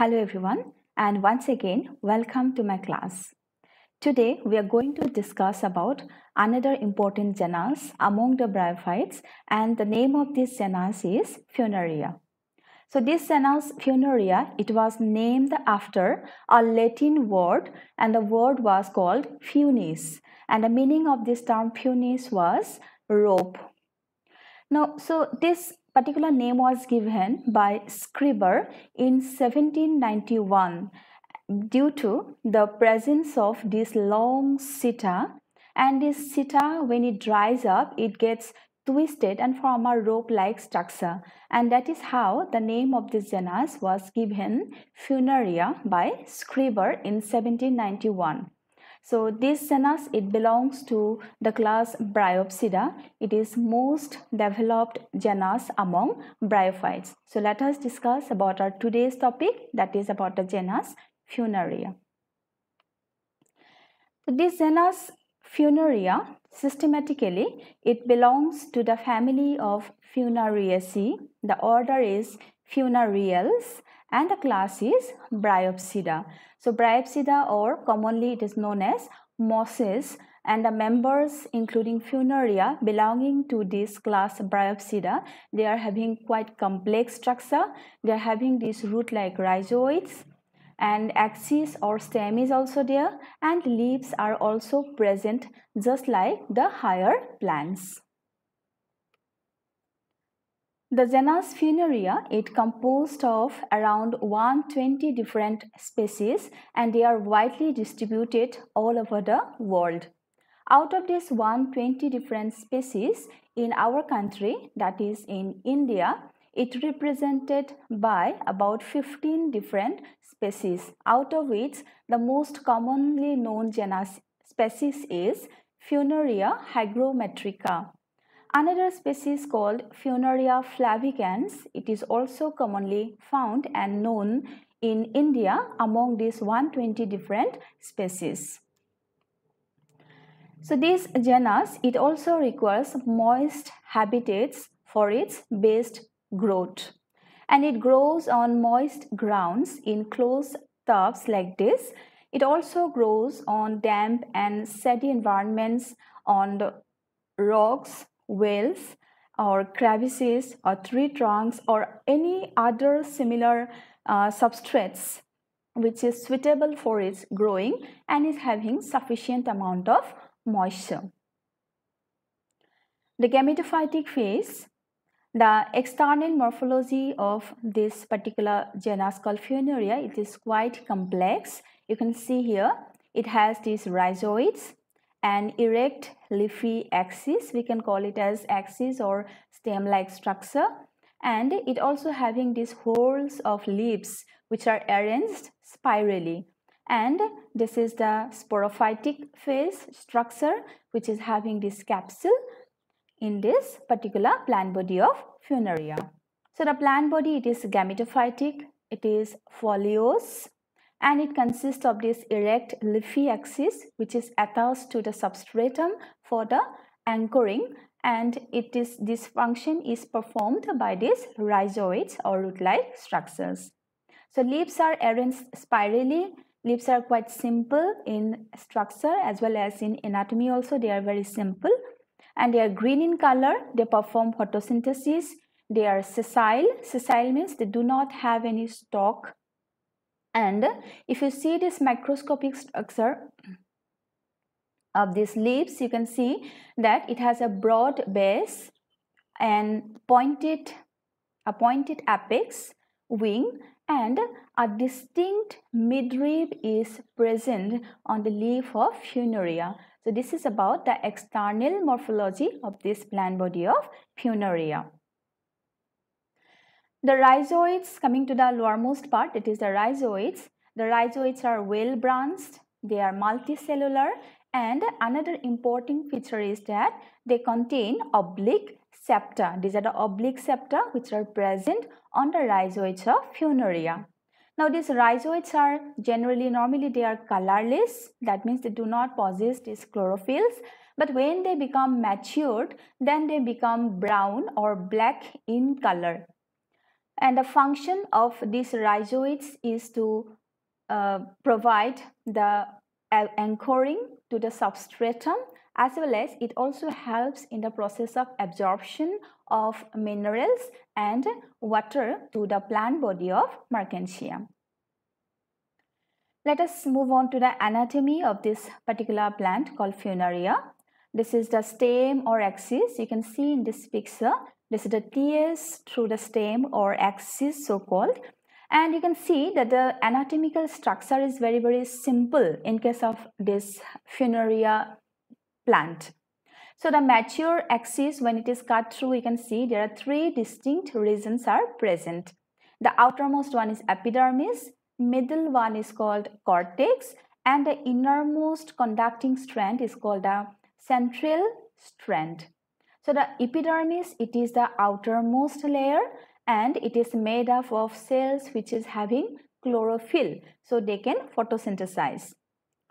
Hello everyone and once again welcome to my class. Today we are going to discuss about another important genus among the bryophytes and the name of this genus is Funaria. So this genus Funaria it was named after a Latin word and the word was called funis and the meaning of this term funis was rope. Now so this particular name was given by Scriber in 1791 due to the presence of this long sita and this sita when it dries up it gets twisted and form a rope-like structure and that is how the name of this genus was given Funaria by Scriber in 1791. So this genus it belongs to the class Bryopsida. It is most developed genus among bryophytes. So let us discuss about our today's topic that is about the genus Funaria. So this genus Funaria systematically it belongs to the family of Funariaceae. The order is Funarials and the class is Bryopsida. So Bryopsida or commonly it is known as mosses and the members including Funaria belonging to this class Bryopsida, they are having quite complex structure. They are having these root-like rhizoids and axis or stem is also there and leaves are also present just like the higher plants. The genus Funaria, it composed of around 120 different species and they are widely distributed all over the world. Out of these 120 different species in our country, that is in India, it represented by about 15 different species, out of which the most commonly known genus species is Funaria hygrometrica. Another species called Funaria flavicans, it is also commonly found and known in India among these 120 different species. So this genus, it also requires moist habitats for its best growth. And it grows on moist grounds in closed tubs like this. It also grows on damp and sandy environments on the rocks, whales or crevices or tree trunks or any other similar uh, substrates which is suitable for its growing and is having sufficient amount of moisture. The gametophytic phase, the external morphology of this particular genus called Funaria, it is quite complex. You can see here it has these rhizoids an erect leafy axis we can call it as axis or stem like structure and it also having these holes of leaves which are arranged spirally and this is the sporophytic phase structure which is having this capsule in this particular plant body of Funaria. So the plant body it is gametophytic, it is foliose and it consists of this erect leafy axis which is attached to the substratum for the anchoring and it is this function is performed by these rhizoids or root-like structures. So leaves are arranged spirally. Leaves are quite simple in structure as well as in anatomy also they are very simple and they are green in color. They perform photosynthesis. They are sessile. Sessile means they do not have any stalk and if you see this microscopic structure of these leaves you can see that it has a broad base and pointed a pointed apex wing and a distinct midrib is present on the leaf of Funaria. So this is about the external morphology of this plant body of Funaria. The rhizoids, coming to the lowermost part, it is the rhizoids. The rhizoids are well branched, they are multicellular and another important feature is that they contain oblique septa. These are the oblique septa which are present on the rhizoids of Funaria. Now these rhizoids are generally normally they are colorless that means they do not possess these chlorophylls but when they become matured then they become brown or black in color and the function of these rhizoids is to uh, provide the uh, anchoring to the substratum as well as it also helps in the process of absorption of minerals and water to the plant body of Mercantia. Let us move on to the anatomy of this particular plant called Funaria. This is the stem or axis. You can see in this picture this is decidentious through the stem or axis so called and you can see that the anatomical structure is very very simple in case of this funaria plant. So the mature axis when it is cut through you can see there are three distinct regions are present. The outermost one is epidermis, middle one is called cortex and the innermost conducting strand is called the central strand. So the epidermis, it is the outermost layer and it is made up of cells which is having chlorophyll so they can photosynthesize.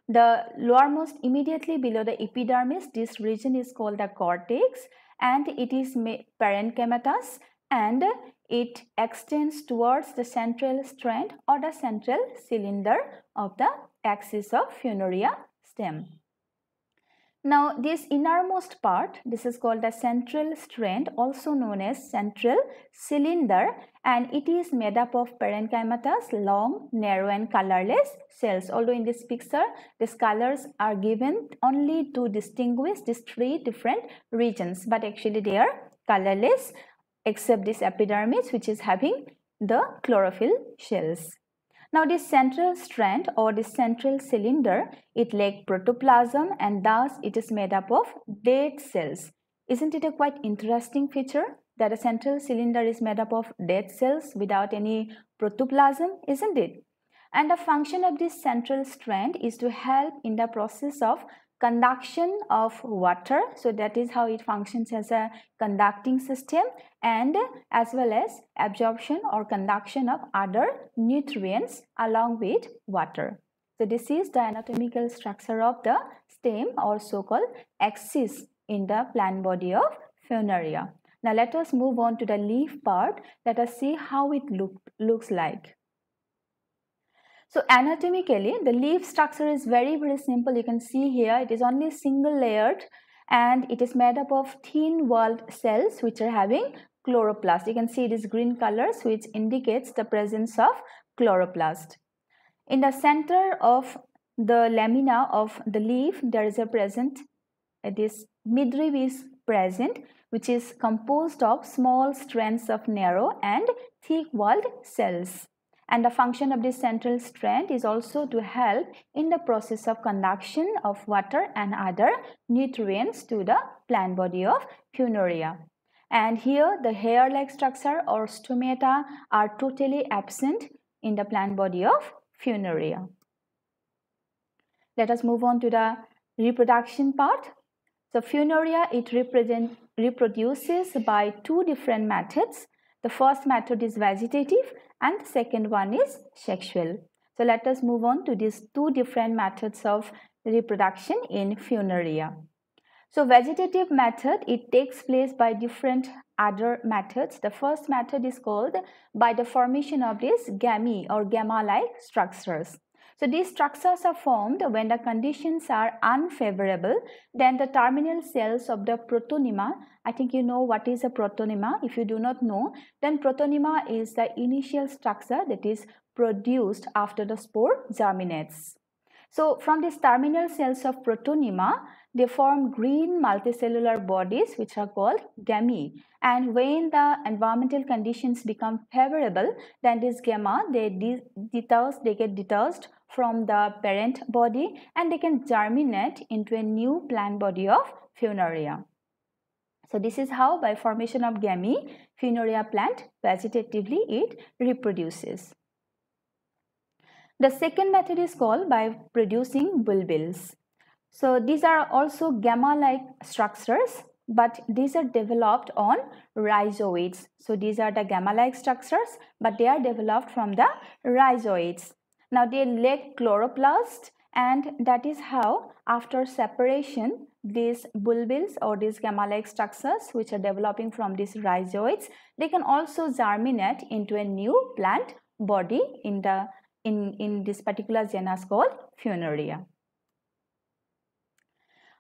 The lowermost immediately below the epidermis, this region is called the cortex and it is parenchymatous and it extends towards the central strand or the central cylinder of the axis of Funaria stem. Now this innermost part, this is called the central strand also known as central cylinder and it is made up of parenchymatous, long, narrow and colorless cells. Although in this picture, these colors are given only to distinguish these three different regions but actually they are colorless except this epidermis which is having the chlorophyll shells. Now this central strand or this central cylinder, it like protoplasm and thus it is made up of dead cells. Isn't it a quite interesting feature that a central cylinder is made up of dead cells without any protoplasm, isn't it? And the function of this central strand is to help in the process of conduction of water so that is how it functions as a conducting system and as well as absorption or conduction of other nutrients along with water. So this is the anatomical structure of the stem or so-called axis in the plant body of Funaria. Now let us move on to the leaf part. Let us see how it look, looks like. So anatomically, the leaf structure is very, very simple. You can see here it is only single layered and it is made up of thin walled cells which are having chloroplast. You can see it is green colors which indicates the presence of chloroplast. In the center of the lamina of the leaf, there is a present, uh, this midrib is present which is composed of small strands of narrow and thick walled cells. And the function of this central strand is also to help in the process of conduction of water and other nutrients to the plant body of Funaria. And here the hair-like structure or stomata are totally absent in the plant body of Funaria. Let us move on to the reproduction part. So Funaria, it reproduces by two different methods. The first method is vegetative and the second one is sexual. So let us move on to these two different methods of reproduction in Funaria. So vegetative method, it takes place by different other methods. The first method is called by the formation of these gamete or gamma-like structures. So these structures are formed when the conditions are unfavorable, then the terminal cells of the protonema, I think you know what is a protonema. If you do not know, then protonema is the initial structure that is produced after the spore germinates. So from these terminal cells of protonema, they form green multicellular bodies which are called gammae. And when the environmental conditions become favorable, then these gamma, they, de they get deterred from the parent body and they can germinate into a new plant body of Funaria. So this is how by formation of gamete, Funaria plant vegetatively it reproduces. The second method is called by producing bulbils. So these are also gamma-like structures but these are developed on rhizoids. So these are the gamma-like structures but they are developed from the rhizoids. Now they lack chloroplast and that is how after separation these bulbils or these gamma-like structures which are developing from these rhizoids they can also germinate into a new plant body in the in, in this particular genus called Funaria.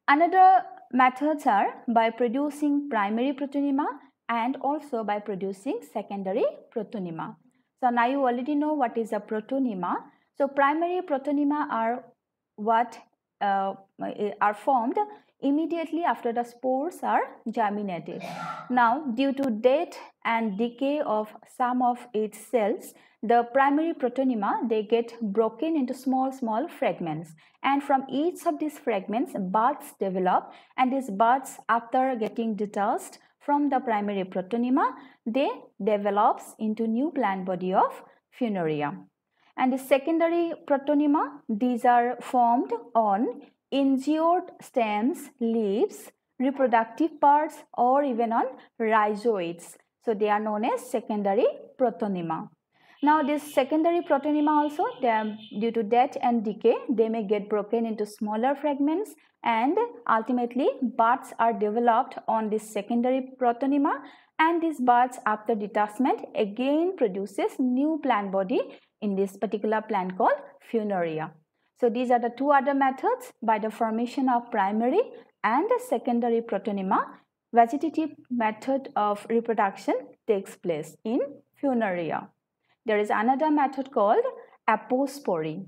Another methods are by producing primary protonema and also by producing secondary protonema. So now you already know what is a protonema so primary protonema are what uh, eh, are formed immediately after the spores are germinated. Now, due to death and decay of some of its cells, the primary protonema, they get broken into small, small fragments. And from each of these fragments, buds develop and these buds, after getting detached from the primary protonema, they develops into new plant body of Funaria and the secondary protonema, these are formed on injured stems, leaves, reproductive parts or even on rhizoids. So they are known as secondary protonema. Now this secondary protonema also are, due to death and decay they may get broken into smaller fragments and ultimately buds are developed on this secondary protonema and these buds after detachment again produces new plant body in this particular plant called Funaria. So these are the two other methods by the formation of primary and the secondary protonema vegetative method of reproduction takes place in Funaria. There is another method called apospory.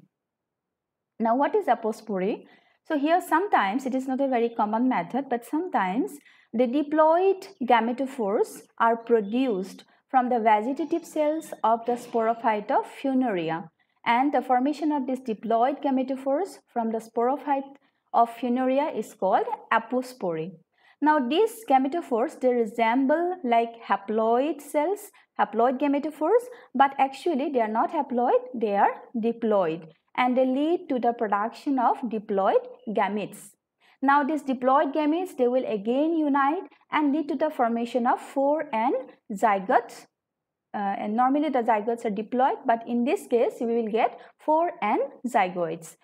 Now what is apospory? So here sometimes it is not a very common method but sometimes the diploid gametophores are produced from the vegetative cells of the sporophyte of Funaria and the formation of this diploid gametophores from the sporophyte of Funaria is called apospory. Now these gametophores they resemble like haploid cells, haploid gametophores but actually they are not haploid, they are diploid and they lead to the production of diploid gametes. Now these diploid gametes they will again unite and lead to the formation of four n zygotes. Uh, and normally the zygotes are diploid, but in this case we will get four n zygotes.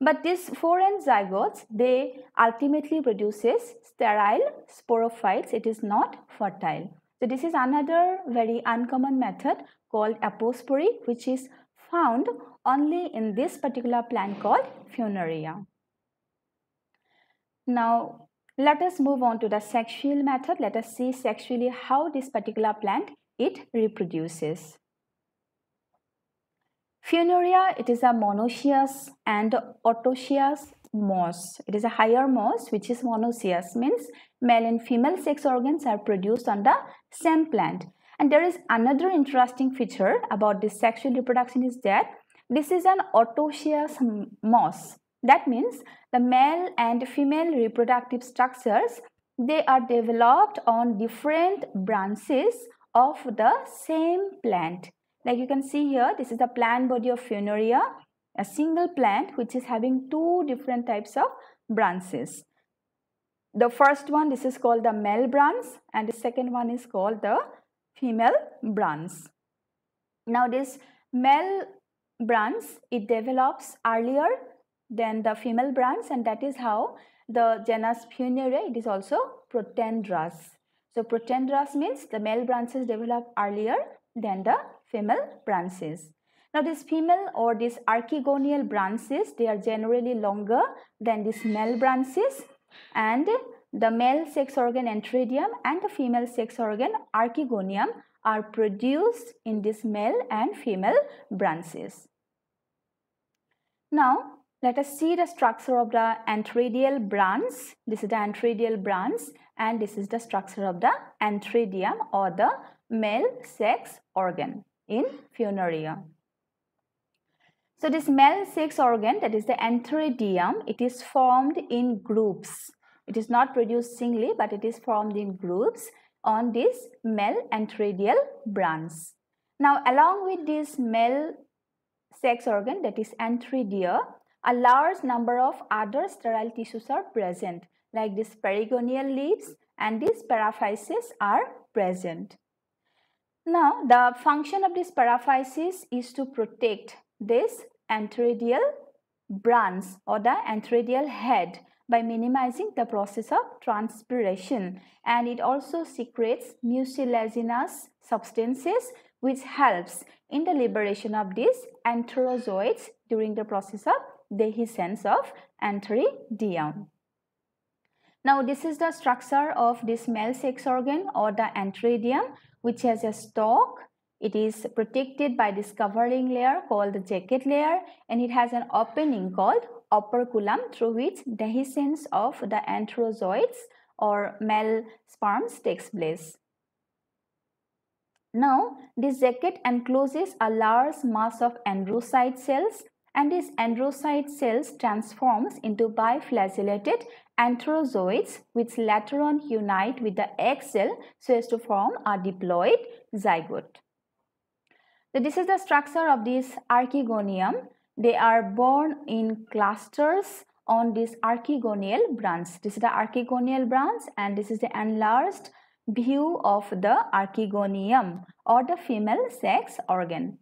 But these four n zygotes, they ultimately produces sterile sporophytes. It is not fertile. So this is another very uncommon method called apospory, which is found only in this particular plant called Funaria. Now, let us move on to the sexual method. Let us see sexually how this particular plant it reproduces. Funaria, it is a monoecious and autoecious moss. It is a higher moss which is monoecious means male and female sex organs are produced on the same plant. And there is another interesting feature about this sexual reproduction is that this is an autoecious moss that means the male and female reproductive structures, they are developed on different branches of the same plant. Like you can see here, this is the plant body of Funaria, a single plant which is having two different types of branches. The first one, this is called the male branch and the second one is called the female branch. Now this male branch, it develops earlier than the female branch and that is how the genus Funerea it is also Protandrus. So Protandrus means the male branches develop earlier than the female branches. Now these female or these archegonial branches they are generally longer than these male branches and the male sex organ anthridium and the female sex organ archegonium are produced in these male and female branches. Now let us see the structure of the antradial branch. This is the antradial branch and this is the structure of the antradium or the male sex organ in Funaria. So this male sex organ that is the antheridium, it is formed in groups. It is not produced singly but it is formed in groups on this male antheridial branch. Now along with this male sex organ that is antheridia, a large number of other sterile tissues are present like these perigonial leaves and these paraphyses are present. Now the function of this paraphysis is to protect this antheridial branch or the antheridial head by minimizing the process of transpiration and it also secretes mucilaginous substances which helps in the liberation of these enterozoites during the process of the sense of anteridium. Now this is the structure of this male sex organ or the anteridium which has a stalk. It is protected by this covering layer called the jacket layer and it has an opening called operculum through which dehiscence of the enterozoids or male sperms takes place. Now, this jacket encloses a large mass of androcyte cells and these androcyte cells transforms into biflagellated anthrozoids which later on unite with the egg cell so as to form a diploid zygote. So this is the structure of this archegonium. They are born in clusters on this archegonial branch. This is the archegonial branch and this is the enlarged view of the archegonium or the female sex organ.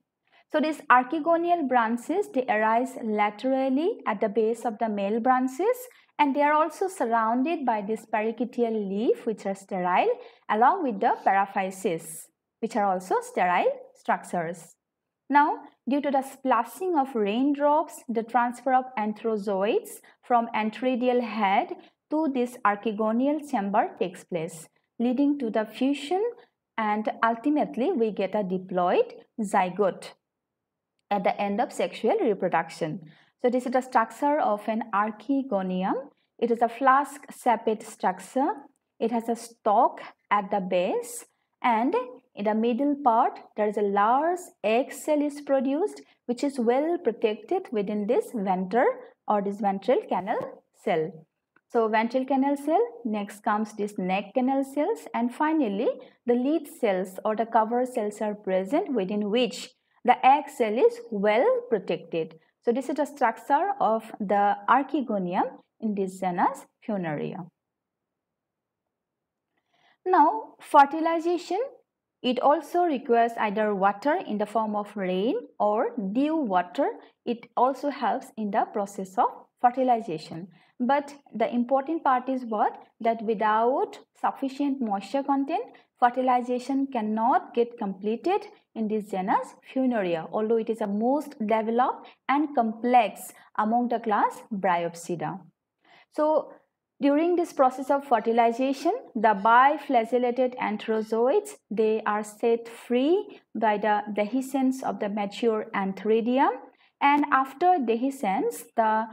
So these archegonial branches, they arise laterally at the base of the male branches and they are also surrounded by this perichaetial leaf which are sterile along with the paraphysis which are also sterile structures. Now, due to the splashing of raindrops, the transfer of anthrozoids from antridial head to this archegonial chamber takes place, leading to the fusion and ultimately we get a diploid zygote at the end of sexual reproduction. So this is the structure of an archegonium. It is a flask-shaped structure. It has a stalk at the base and in the middle part there is a large egg cell is produced which is well protected within this venter or this ventral canal cell. So ventral canal cell, next comes this neck canal cells and finally the lead cells or the cover cells are present within which the egg cell is well protected. So this is the structure of the Archegonium in this genus funaria. Now fertilization it also requires either water in the form of rain or dew water. It also helps in the process of fertilization. But the important part is what? That without sufficient moisture content, fertilization cannot get completed in this genus Funaria, although it is the most developed and complex among the class Bryopsida. So, during this process of fertilization, the biflagellated enterozoids, they are set free by the dehiscence of the mature antheridium. And after dehiscence, the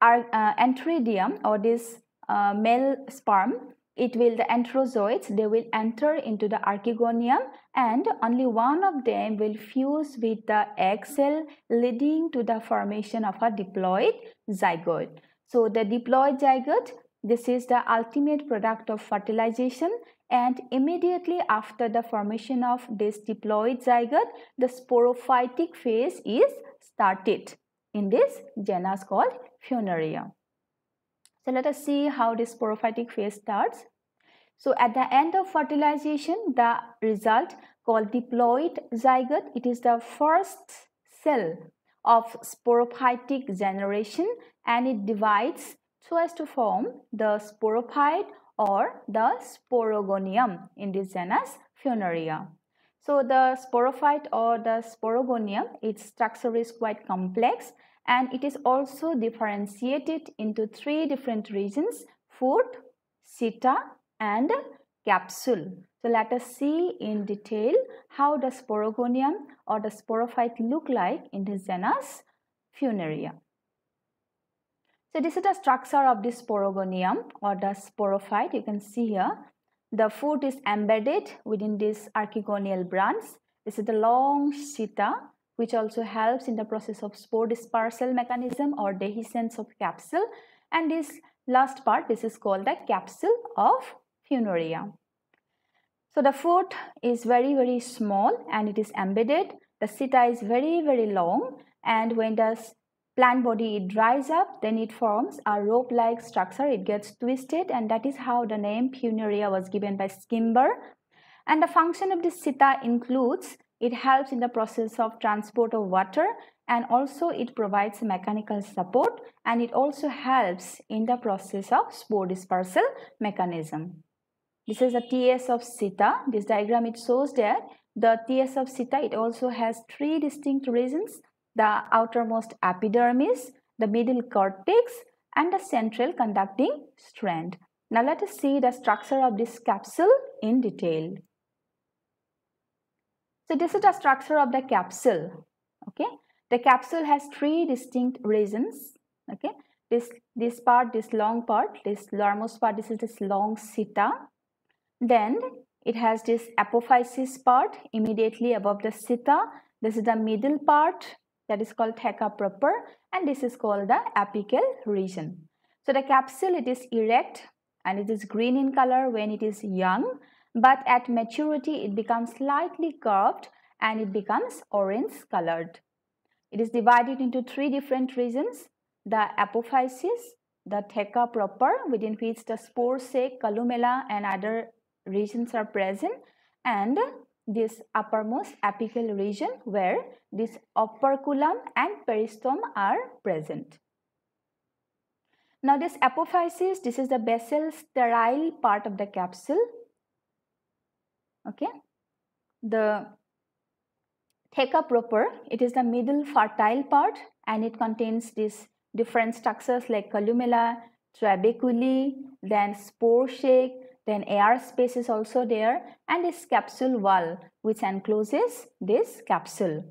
are, uh, or this uh, male sperm it will the enterozoites they will enter into the archegonium and only one of them will fuse with the egg cell leading to the formation of a diploid zygote so the diploid zygote this is the ultimate product of fertilization and immediately after the formation of this diploid zygote the sporophytic phase is started in this genus called funaria. So let us see how this sporophytic phase starts. So at the end of fertilization, the result called diploid zygote, it is the first cell of sporophytic generation and it divides so as to form the sporophyte or the sporogonium in this genus Funaria. So the sporophyte or the sporogonium, its structure is quite complex and it is also differentiated into three different regions foot, seta and capsule. So let us see in detail how the sporogonium or the sporophyte look like in the Xenas funaria. So this is the structure of the sporogonium or the sporophyte you can see here. The foot is embedded within this archegonial branch. This is the long seta which also helps in the process of spore dispersal mechanism or dehiscence of capsule and this last part this is called the capsule of funaria. So the foot is very very small and it is embedded. The seta is very very long and when the plant body it dries up then it forms a rope like structure it gets twisted and that is how the name funaria was given by Skimber and the function of this seta includes it helps in the process of transport of water and also it provides mechanical support and it also helps in the process of spore dispersal mechanism. This is a TS of seta. This diagram it shows that the TS of seta it also has three distinct regions. The outermost epidermis, the middle cortex and the central conducting strand. Now let us see the structure of this capsule in detail. So this is the structure of the capsule. Okay, the capsule has three distinct regions. Okay, this this part, this long part, this larmost part. This is this long sita. Then it has this apophysis part immediately above the sita. This is the middle part that is called theca proper, and this is called the apical region. So the capsule it is erect and it is green in color when it is young but at maturity it becomes slightly curved and it becomes orange colored. It is divided into three different regions, the apophysis, the theca proper within which the spore sac, columella and other regions are present and this uppermost apical region where this operculum and peristome are present. Now this apophysis, this is the basal sterile part of the capsule okay the theca proper it is the middle fertile part and it contains these different structures like columella trabeculi, then spore shake then air space is also there and this capsule wall which encloses this capsule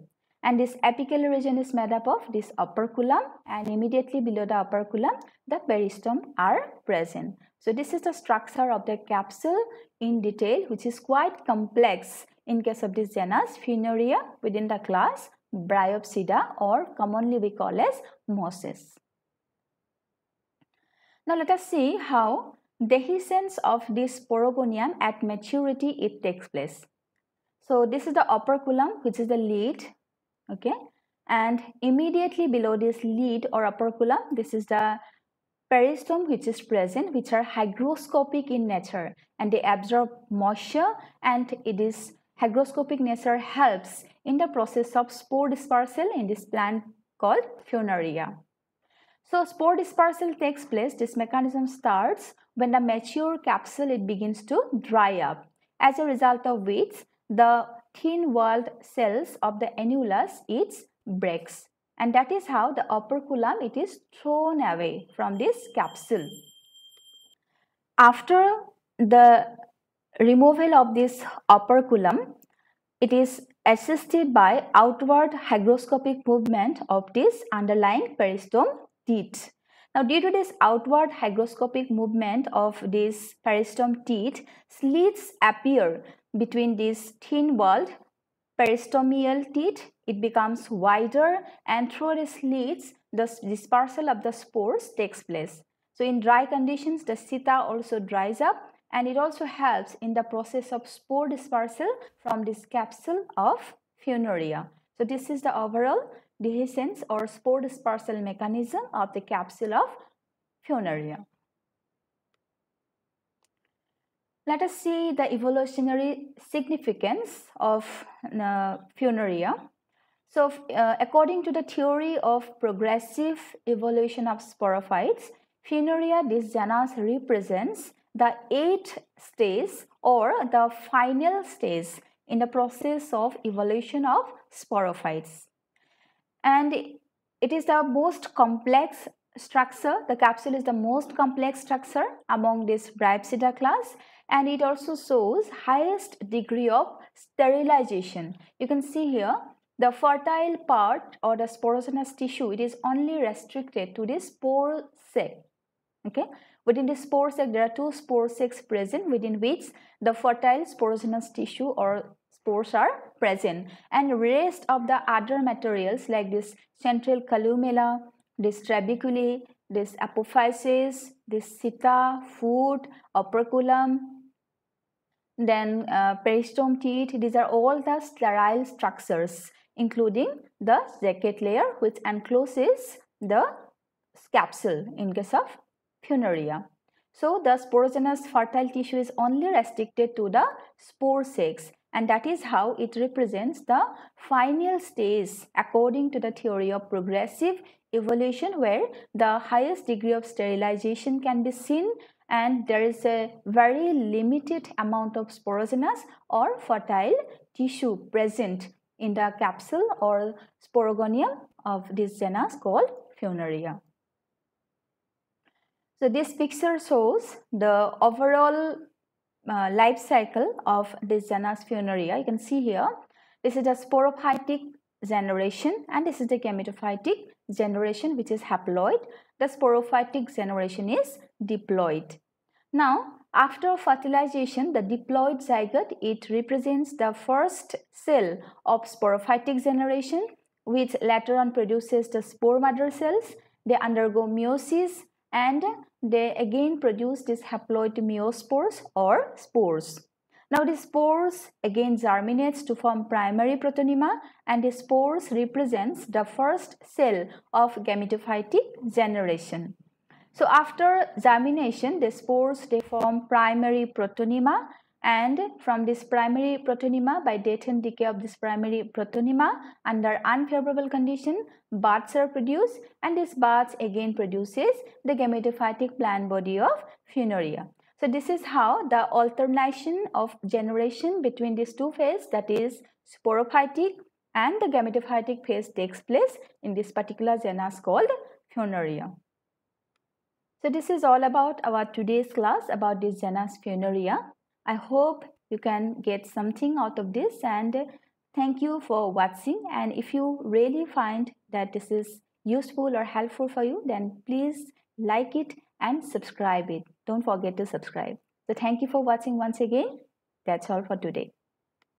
and this apical region is made up of this operculum and immediately below the operculum the peristome are present. So this is the structure of the capsule in detail which is quite complex in case of this genus Funaria within the class Bryopsida or commonly we call as mosses. Now let us see how dehiscence of this porogonium at maturity it takes place. So this is the operculum which is the lead okay and immediately below this lead or operculum this is the Peristom which is present which are hygroscopic in nature and they absorb moisture and it is hygroscopic nature helps in the process of spore dispersal in this plant called Funaria. So spore dispersal takes place, this mechanism starts when the mature capsule it begins to dry up. As a result of which, the thin-walled cells of the annulus it breaks and that is how the operculum it is thrown away from this capsule. After the removal of this operculum, it is assisted by outward hygroscopic movement of this underlying peristome teeth. Now, due to this outward hygroscopic movement of this peristome teeth, slits appear between this thin walled peristomial teeth it becomes wider and through the slits, the dispersal of the spores takes place. So in dry conditions, the seta also dries up and it also helps in the process of spore dispersal from this capsule of funaria. So this is the overall dehiscence or spore dispersal mechanism of the capsule of funaria. Let us see the evolutionary significance of uh, funaria. So uh, according to the theory of progressive evolution of sporophytes, this disgenus represents the eighth stage or the final stage in the process of evolution of sporophytes. And it is the most complex structure, the capsule is the most complex structure among this Bryopsida class and it also shows highest degree of sterilization. You can see here the fertile part or the sporogenous tissue, it is only restricted to this spore sac. Okay, within the spore sac, there are two spore sacs present within which the fertile sporogenous tissue or spores are present and rest of the other materials like this central columella, this trabeculae, this apophysis, this sita, foot, operculum, then uh, peristome teeth, these are all the sterile structures including the jacket layer which encloses the capsule in case of Funaria. So the sporogenous fertile tissue is only restricted to the spore sacs and that is how it represents the final stage according to the theory of progressive evolution where the highest degree of sterilization can be seen and there is a very limited amount of sporogenous or fertile tissue present in the capsule or sporogonium of this genus called Funaria. So this picture shows the overall uh, life cycle of this genus Funaria. You can see here, this is the sporophytic generation and this is the gametophytic generation which is haploid. The sporophytic generation is diploid. Now, after fertilization, the diploid zygote, it represents the first cell of sporophytic generation, which later on produces the spore mother cells. They undergo meiosis and they again produce these haploid meiospores or spores. Now the spores again germinates to form primary protonema and the spores represents the first cell of gametophytic generation. So after germination, the spores they form primary protonema and from this primary protonema by death and decay of this primary protonema under unfavorable condition buds are produced and this buds again produces the gametophytic plant body of funaria. So this is how the alternation of generation between these two phases that is sporophytic and the gametophytic phase takes place in this particular genus called funaria. So this is all about our today's class about this Janus I hope you can get something out of this and thank you for watching and if you really find that this is useful or helpful for you then please like it and subscribe it. Don't forget to subscribe. So thank you for watching once again. That's all for today.